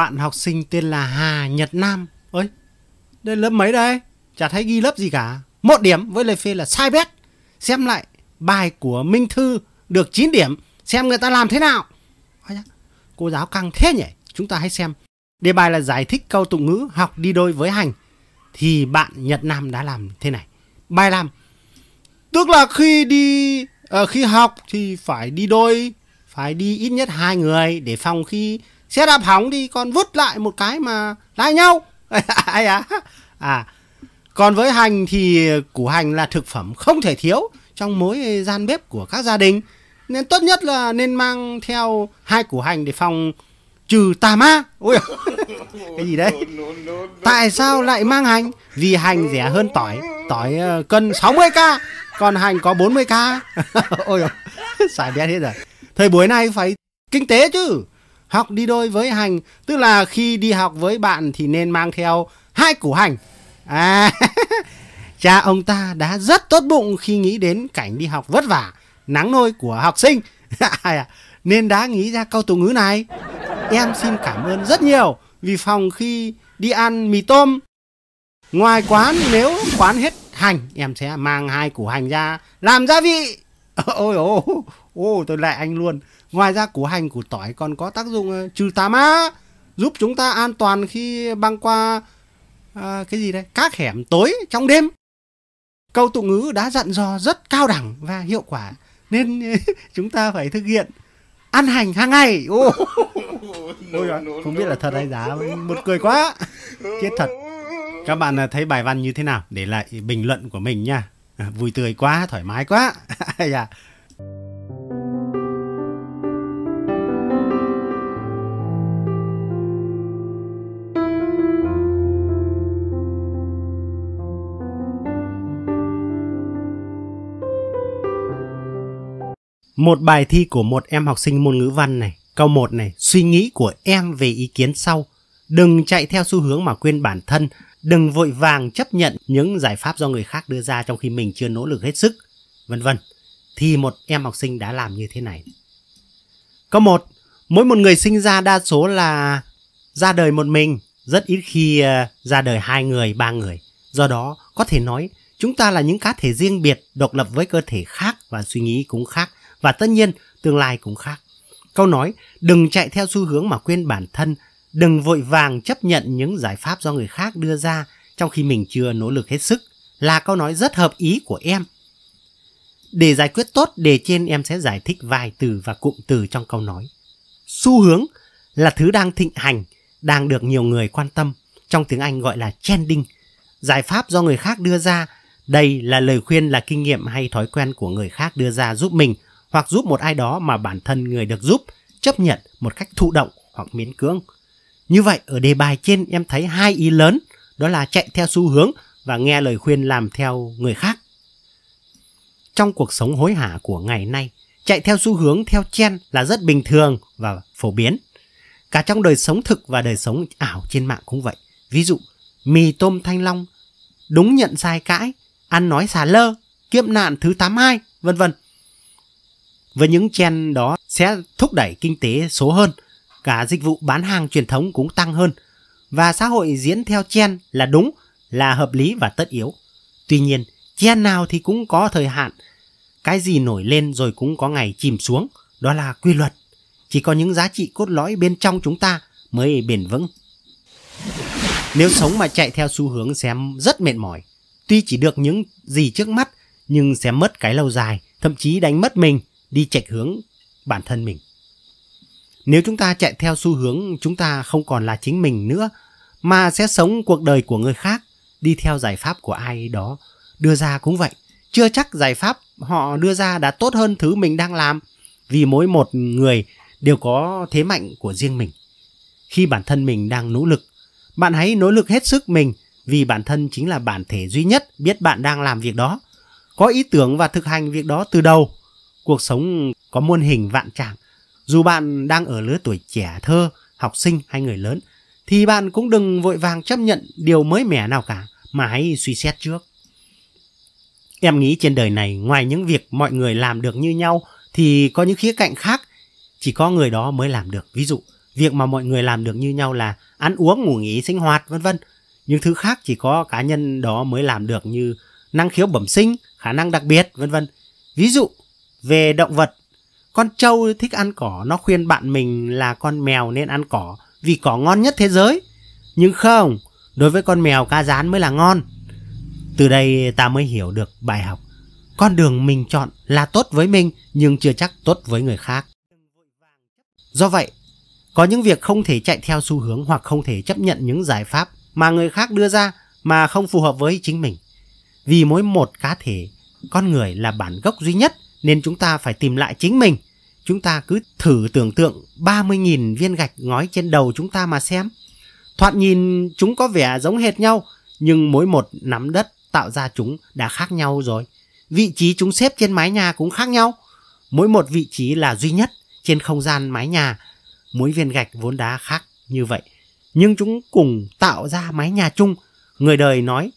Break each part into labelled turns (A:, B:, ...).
A: bạn học sinh tên là Hà Nhật Nam. Ơi, đây lớp mấy đây? Chả thấy ghi lớp gì cả. Một điểm với lời phê là sai bét. Xem lại bài của Minh Thư được 9 điểm. Xem người ta làm thế nào. Cô giáo căng thế nhỉ? Chúng ta hãy xem. Đề bài là giải thích câu tụng ngữ học đi đôi với hành. Thì bạn Nhật Nam đã làm thế này. Bài làm. Tức là khi đi... À, khi học thì phải đi đôi phải đi ít nhất hai người để phòng khi xe đạp hỏng đi con vứt lại một cái mà lái nhau à còn với hành thì củ hành là thực phẩm không thể thiếu trong mỗi gian bếp của các gia đình nên tốt nhất là nên mang theo hai củ hành để phòng trừ tà ma ôi cái gì đấy tại sao lại mang hành vì hành rẻ hơn tỏi tỏi ờ, cân 60 k còn hành có 40 k ôi xài bé hết rồi thời buổi này phải kinh tế chứ học đi đôi với hành tức là khi đi học với bạn thì nên mang theo hai củ hành à cha ông ta đã rất tốt bụng khi nghĩ đến cảnh đi học vất vả nắng nôi của học sinh à, nên đã nghĩ ra câu tục ngữ này em xin cảm ơn rất nhiều vì phòng khi đi ăn mì tôm ngoài quán nếu quán hết hành em sẽ mang hai củ hành ra làm gia vị ôi ôi ô tôi lại anh luôn Ngoài ra củ hành củ tỏi còn có tác dụng ờ, trừ tà ma, giúp chúng ta an toàn khi băng qua à, cái gì đây? Các hẻm tối trong đêm. Câu tụng ngữ đã dặn dò rất cao đẳng và hiệu quả nên chúng ta phải thực hiện ăn hành hàng ngày. Ô. Ôi không biết là thật hay giả, một cười quá. Chết thật. Các bạn ờ, thấy bài văn như thế nào? Để lại bình luận của mình nha. vui tươi quá, thoải mái quá. Một bài thi của một em học sinh môn ngữ văn này, câu 1 này, suy nghĩ của em về ý kiến sau. Đừng chạy theo xu hướng mà quên bản thân, đừng vội vàng chấp nhận những giải pháp do người khác đưa ra trong khi mình chưa nỗ lực hết sức, vân vân. Thì một em học sinh đã làm như thế này. Câu 1, mỗi một người sinh ra đa số là ra đời một mình, rất ít khi ờ, ra đời hai người, ba người. Do đó, có thể nói chúng ta là những cá thể riêng biệt, độc lập với cơ thể khác và suy nghĩ cũng khác và tất nhiên tương lai cũng khác. Câu nói đừng chạy theo xu hướng mà quên bản thân, đừng vội vàng chấp nhận những giải pháp do người khác đưa ra trong khi mình chưa nỗ lực hết sức là câu nói rất hợp ý của em. Để giải quyết tốt đề trên em sẽ giải thích vài từ và cụm từ trong câu nói. Xu hướng là thứ đang thịnh hành, đang được nhiều người quan tâm, trong tiếng Anh gọi là trending. Giải pháp do người khác đưa ra, đây là lời khuyên là kinh nghiệm hay thói quen của người khác đưa ra giúp mình hoặc giúp một ai đó mà bản thân người được giúp chấp nhận một cách thụ động hoặc miễn cưỡng. Như vậy ở đề bài trên em thấy hai ý lớn đó là chạy theo xu hướng và nghe lời khuyên làm theo người khác. Trong cuộc sống hối hả của ngày nay, chạy theo xu hướng theo trend là rất bình thường và phổ biến. Cả trong đời sống thực và đời sống ảo trên mạng cũng vậy. Ví dụ, mì tôm thanh long, đúng nhận sai cãi, ăn nói xà lơ, kiếp nạn thứ 82, vân vân. Với những trend đó sẽ thúc đẩy kinh tế số hơn, cả dịch vụ bán hàng truyền thống cũng tăng hơn và xã hội diễn theo trend là đúng, là hợp lý và tất yếu. Tuy nhiên, trend nào thì cũng có thời hạn, cái gì nổi lên rồi cũng có ngày chìm xuống, đó là quy luật. Chỉ có những giá trị cốt lõi bên trong chúng ta mới bền vững. Nếu sống mà chạy theo xu hướng sẽ rất mệt mỏi. Tuy chỉ được những gì trước mắt nhưng sẽ mất cái lâu dài, thậm chí đánh mất mình đi chạy hướng bản thân mình. Nếu chúng ta chạy theo xu hướng chúng ta không còn là chính mình nữa mà sẽ sống cuộc đời của người khác, đi theo giải pháp của ai đó đưa ra cũng vậy. Chưa chắc giải pháp họ đưa ra đã tốt hơn thứ mình đang làm vì mỗi một người đều có thế mạnh của riêng mình. Khi bản thân mình đang nỗ lực, bạn hãy nỗ lực hết sức mình vì bản thân chính là bản thể duy nhất biết bạn đang làm việc đó. Có ý tưởng và thực hành việc đó từ đầu Cuộc sống có muôn hình vạn trạng. Dù bạn đang ở lứa tuổi trẻ thơ, học sinh hay người lớn, thì bạn cũng đừng vội vàng chấp nhận điều mới mẻ nào cả, mà hãy suy xét trước. Em nghĩ trên đời này ngoài những việc mọi người làm được như nhau thì có những khía cạnh khác chỉ có người đó mới làm được. Ví dụ, việc mà mọi người làm được như nhau là ăn uống, ngủ nghỉ, sinh hoạt vân vân. Những thứ khác chỉ có cá nhân đó mới làm được như năng khiếu bẩm sinh, khả năng đặc biệt vân vân. Ví dụ, về động vật, con trâu thích ăn cỏ, nó khuyên bạn mình là con mèo nên ăn cỏ vì cỏ ngon nhất thế giới. Nhưng không, đối với con mèo cá rán mới là ngon. Từ đây ta mới hiểu được bài học. Con đường mình chọn là tốt với mình nhưng chưa chắc tốt với người khác. Do vậy, có những việc không thể chạy theo xu hướng hoặc không thể chấp nhận những giải pháp mà người khác đưa ra mà không phù hợp với chính mình. Vì mỗi một cá thể, con người là bản gốc duy nhất – nên chúng ta phải tìm lại chính mình. Chúng ta cứ thử tưởng tượng 30.000 viên gạch ngói trên đầu chúng ta mà xem. Thoạt nhìn chúng có vẻ giống hệt nhau, nhưng mỗi một nắm đất tạo ra chúng đã khác nhau rồi. Vị trí chúng xếp trên mái nhà cũng khác nhau. Mỗi một vị trí là duy nhất trên không gian mái nhà. Mỗi viên gạch vốn đá khác như vậy. Nhưng chúng cùng tạo ra mái nhà chung. Người đời nói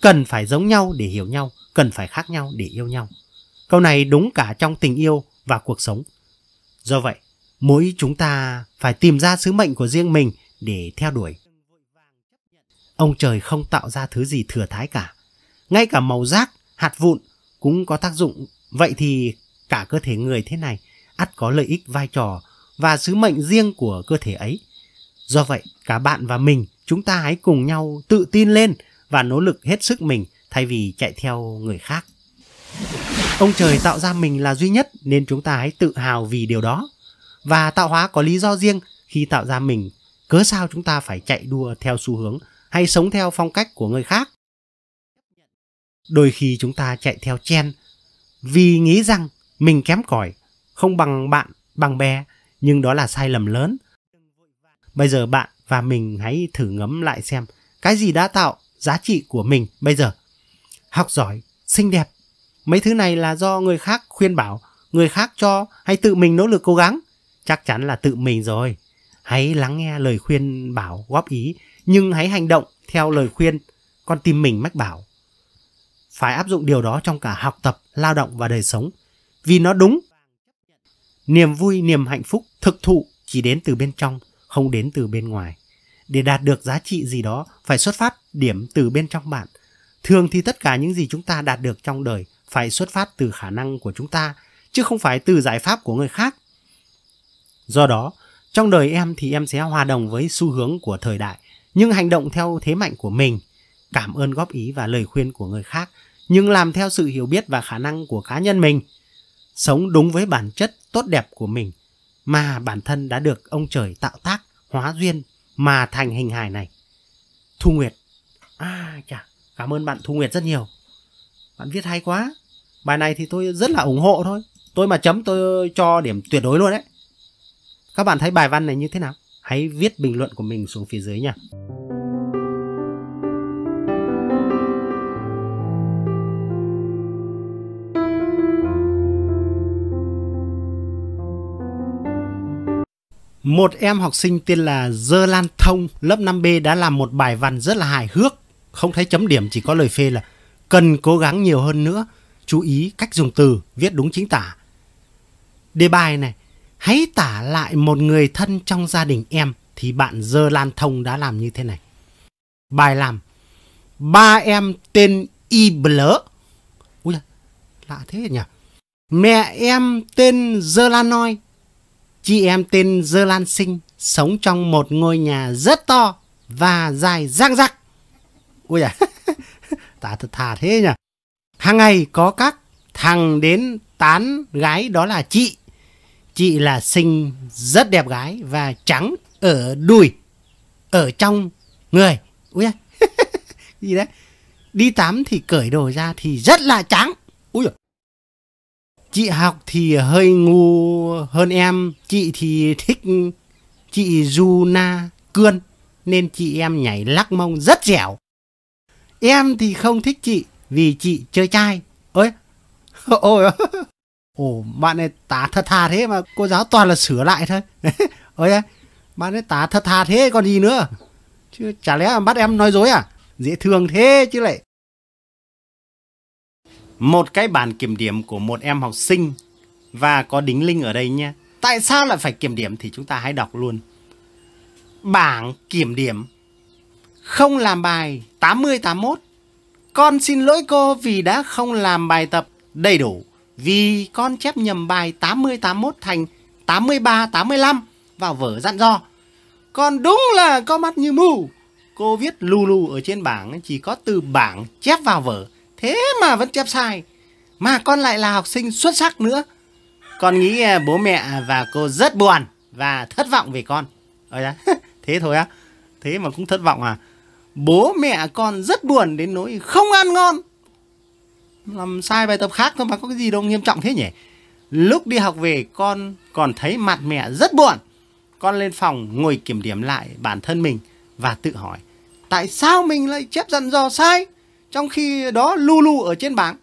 A: cần phải giống nhau để hiểu nhau, cần phải khác nhau để yêu nhau. Câu này đúng cả trong tình yêu và cuộc sống. Do vậy, mỗi chúng ta phải tìm ra sứ mệnh của riêng mình để theo đuổi. Ông trời không tạo ra thứ gì thừa thái cả. Ngay cả màu rác, hạt vụn cũng có tác dụng. Vậy thì cả cơ thể người thế này ắt có lợi ích vai trò và sứ mệnh riêng của cơ thể ấy. Do vậy, cả bạn và mình, chúng ta hãy cùng nhau tự tin lên và nỗ lực hết sức mình thay vì chạy theo người khác. Ông trời tạo ra mình là duy nhất nên chúng ta hãy tự hào vì điều đó. Và tạo hóa có lý do riêng khi tạo ra mình, cớ sao chúng ta phải chạy đua theo xu hướng hay sống theo phong cách của người khác. Đôi khi chúng ta chạy theo chen vì nghĩ rằng mình kém cỏi, không bằng bạn, bằng bè, nhưng đó là sai lầm lớn. Bây giờ bạn và mình hãy thử ngẫm lại xem cái gì đã tạo giá trị của mình bây giờ. Học giỏi, xinh đẹp, mấy thứ này là do người khác khuyên bảo người khác cho hay tự mình nỗ lực cố gắng chắc chắn là tự mình rồi hãy lắng nghe lời khuyên bảo góp ý nhưng hãy hành động theo lời khuyên con tim mình mách bảo phải áp dụng điều đó trong cả học tập lao động và đời sống vì nó đúng niềm vui niềm hạnh phúc thực thụ chỉ đến từ bên trong không đến từ bên ngoài để đạt được giá trị gì đó phải xuất phát điểm từ bên trong bạn thường thì tất cả những gì chúng ta đạt được trong đời phải xuất phát từ khả năng của chúng ta chứ không phải từ giải pháp của người khác do đó trong đời em thì em sẽ hòa đồng với xu hướng của thời đại nhưng hành động theo thế mạnh của mình cảm ơn góp ý và lời khuyên của người khác nhưng làm theo sự hiểu biết và khả năng của cá nhân mình sống đúng với bản chất tốt đẹp của mình mà bản thân đã được ông trời tạo tác hóa duyên mà thành hình hài này thu nguyệt à chà cảm ơn bạn thu nguyệt rất nhiều bạn viết hay quá bài này thì tôi rất là ủng hộ thôi tôi mà chấm tôi cho điểm tuyệt đối luôn đấy các bạn thấy bài văn này như thế nào hãy viết bình luận của mình xuống phía dưới nha Một em học sinh tên là Dơ Lan Thông lớp 5B đã làm một bài văn rất là hài hước Không thấy chấm điểm chỉ có lời phê là cần cố gắng nhiều hơn nữa, chú ý cách dùng từ, viết đúng chính tả. Đề bài này, hãy tả lại một người thân trong gia đình em thì bạn Dơ Lan Thông đã làm như thế này. Bài làm, ba em tên Y Blớ. ui lạ thế nhỉ? Mẹ em tên Dơ Lan Noi, chị em tên Dơ Lan Sinh, sống trong một ngôi nhà rất to và dài giang giặc ui à tả thật thà thế nhỉ hàng ngày có các thằng đến tán gái đó là chị chị là xinh rất đẹp gái và trắng ở đùi ở trong người ui da. gì đấy đi tắm thì cởi đồ ra thì rất là trắng ui da. chị học thì hơi ngu hơn em chị thì thích chị Juna cươn nên chị em nhảy lắc mông rất dẻo Em thì không thích chị vì chị chơi trai. Ơi, ôi, ồ, bạn này tá thật thà thế mà cô giáo toàn là sửa lại thôi. Ơi, bạn ấy tá thật thà thế còn gì nữa. Chứ chả lẽ bắt em nói dối à? Dễ thương thế chứ lại. Một cái bàn kiểm điểm của một em học sinh và có đính link ở đây nha. Tại sao lại phải kiểm điểm thì chúng ta hãy đọc luôn. Bảng kiểm điểm không làm bài 80-81. Con xin lỗi cô vì đã không làm bài tập đầy đủ. Vì con chép nhầm bài 80-81 thành 83-85 vào vở dặn do Con đúng là có mắt như mù. Cô viết lù lù ở trên bảng chỉ có từ bảng chép vào vở. Thế mà vẫn chép sai. Mà con lại là học sinh xuất sắc nữa. Con nghĩ à, bố mẹ và cô rất buồn và thất vọng về con. Thế thôi á. Thế mà cũng thất vọng à bố mẹ con rất buồn đến nỗi không ăn ngon làm sai bài tập khác thôi mà có cái gì đâu nghiêm trọng thế nhỉ lúc đi học về con còn thấy mặt mẹ rất buồn con lên phòng ngồi kiểm điểm lại bản thân mình và tự hỏi tại sao mình lại chép dặn dò sai trong khi đó lu lu ở trên bảng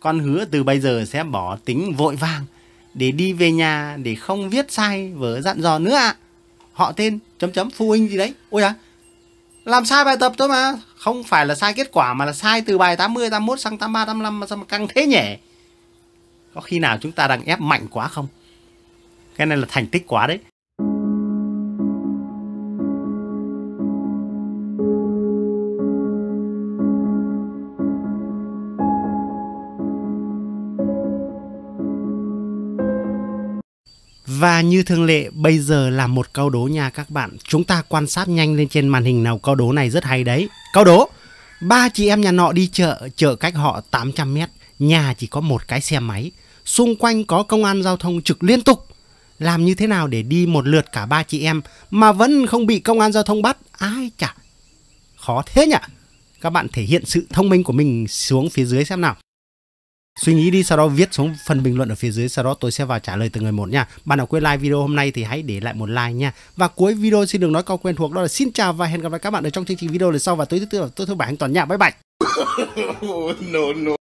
A: con hứa từ bây giờ sẽ bỏ tính vội vàng để đi về nhà để không viết sai vở dặn dò nữa ạ à. họ tên chấm chấm phụ huynh gì đấy ôi à làm sai bài tập thôi mà Không phải là sai kết quả mà là sai từ bài 80, 81 sang 83, 85 mà sao mà căng thế nhỉ Có khi nào chúng ta đang ép mạnh quá không Cái này là thành tích quá đấy Và như thường lệ, bây giờ là một câu đố nha các bạn. Chúng ta quan sát nhanh lên trên màn hình nào câu đố này rất hay đấy. Câu đố, ba chị em nhà nọ đi chợ, chợ cách họ 800 mét, nhà chỉ có một cái xe máy. Xung quanh có công an giao thông trực liên tục. Làm như thế nào để đi một lượt cả ba chị em mà vẫn không bị công an giao thông bắt? Ai chả, khó thế nhỉ? Các bạn thể hiện sự thông minh của mình xuống phía dưới xem nào suy nghĩ đi sau đó viết xuống phần bình luận ở phía dưới sau đó tôi sẽ vào trả lời từng người một nha bạn nào quên like video hôm nay thì hãy để lại một like nha và cuối video xin đừng nói câu quen thuộc đó là xin chào và hẹn gặp lại các bạn ở trong chương trình video lần sau và tối thứ tư tôi tối thứ bảy toàn nha bye bye oh, no, no.